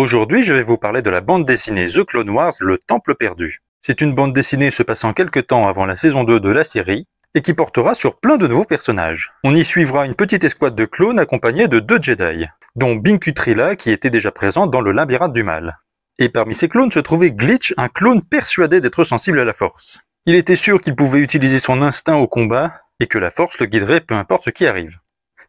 Aujourd'hui, je vais vous parler de la bande dessinée The Clone Wars, Le Temple Perdu. C'est une bande dessinée se passant quelques temps avant la saison 2 de la série, et qui portera sur plein de nouveaux personnages. On y suivra une petite escouade de clones accompagnée de deux Jedi, dont Binkutrila qui était déjà présent dans le labyrinthe du mal. Et parmi ces clones se trouvait Glitch, un clone persuadé d'être sensible à la force. Il était sûr qu'il pouvait utiliser son instinct au combat, et que la force le guiderait peu importe ce qui arrive.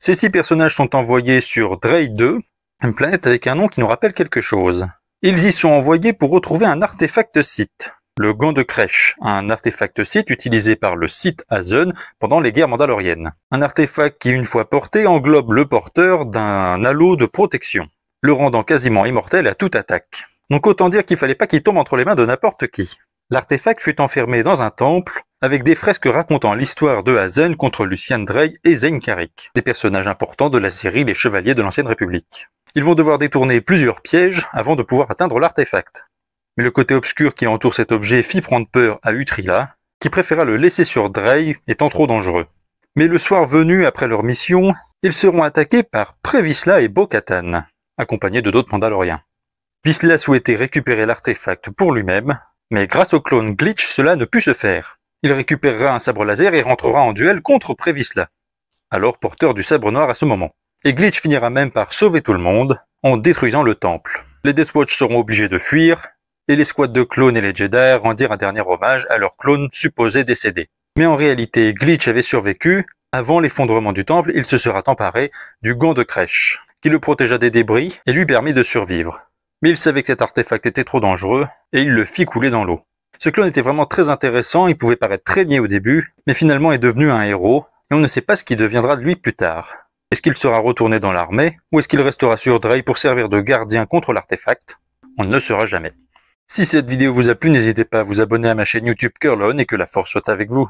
Ces six personnages sont envoyés sur Drey 2, une planète avec un nom qui nous rappelle quelque chose. Ils y sont envoyés pour retrouver un artefact site. Le gant de crèche, un artefact site utilisé par le site Hazen pendant les guerres mandaloriennes. Un artefact qui, une fois porté, englobe le porteur d'un halo de protection, le rendant quasiment immortel à toute attaque. Donc autant dire qu'il fallait pas qu'il tombe entre les mains de n'importe qui. L'artefact fut enfermé dans un temple, avec des fresques racontant l'histoire de Hazen contre Lucien Drey et Zenkarik, des personnages importants de la série Les Chevaliers de l'Ancienne République. Ils vont devoir détourner plusieurs pièges avant de pouvoir atteindre l'artefact. Mais le côté obscur qui entoure cet objet fit prendre peur à Utrila, qui préféra le laisser sur Drey étant trop dangereux. Mais le soir venu après leur mission, ils seront attaqués par Prévisla et Bokatan, accompagnés de d'autres Mandaloriens. Visla souhaitait récupérer l'artefact pour lui-même, mais grâce au clone Glitch, cela ne put se faire. Il récupérera un sabre laser et rentrera en duel contre Prévisla, alors porteur du sabre noir à ce moment et Glitch finira même par sauver tout le monde en détruisant le temple. Les Deathwatch seront obligés de fuir, et les squads de clones et les Jedi rendirent un dernier hommage à leur clone supposé décédé. Mais en réalité, Glitch avait survécu, avant l'effondrement du temple, il se sera emparé du gant de crèche, qui le protégea des débris et lui permit de survivre. Mais il savait que cet artefact était trop dangereux, et il le fit couler dans l'eau. Ce clone était vraiment très intéressant, il pouvait paraître très niais au début, mais finalement est devenu un héros, et on ne sait pas ce qui deviendra de lui plus tard. Est-ce qu'il sera retourné dans l'armée ou est-ce qu'il restera sur Drey pour servir de gardien contre l'artefact On ne le saura jamais. Si cette vidéo vous a plu, n'hésitez pas à vous abonner à ma chaîne YouTube Curlone et que la force soit avec vous.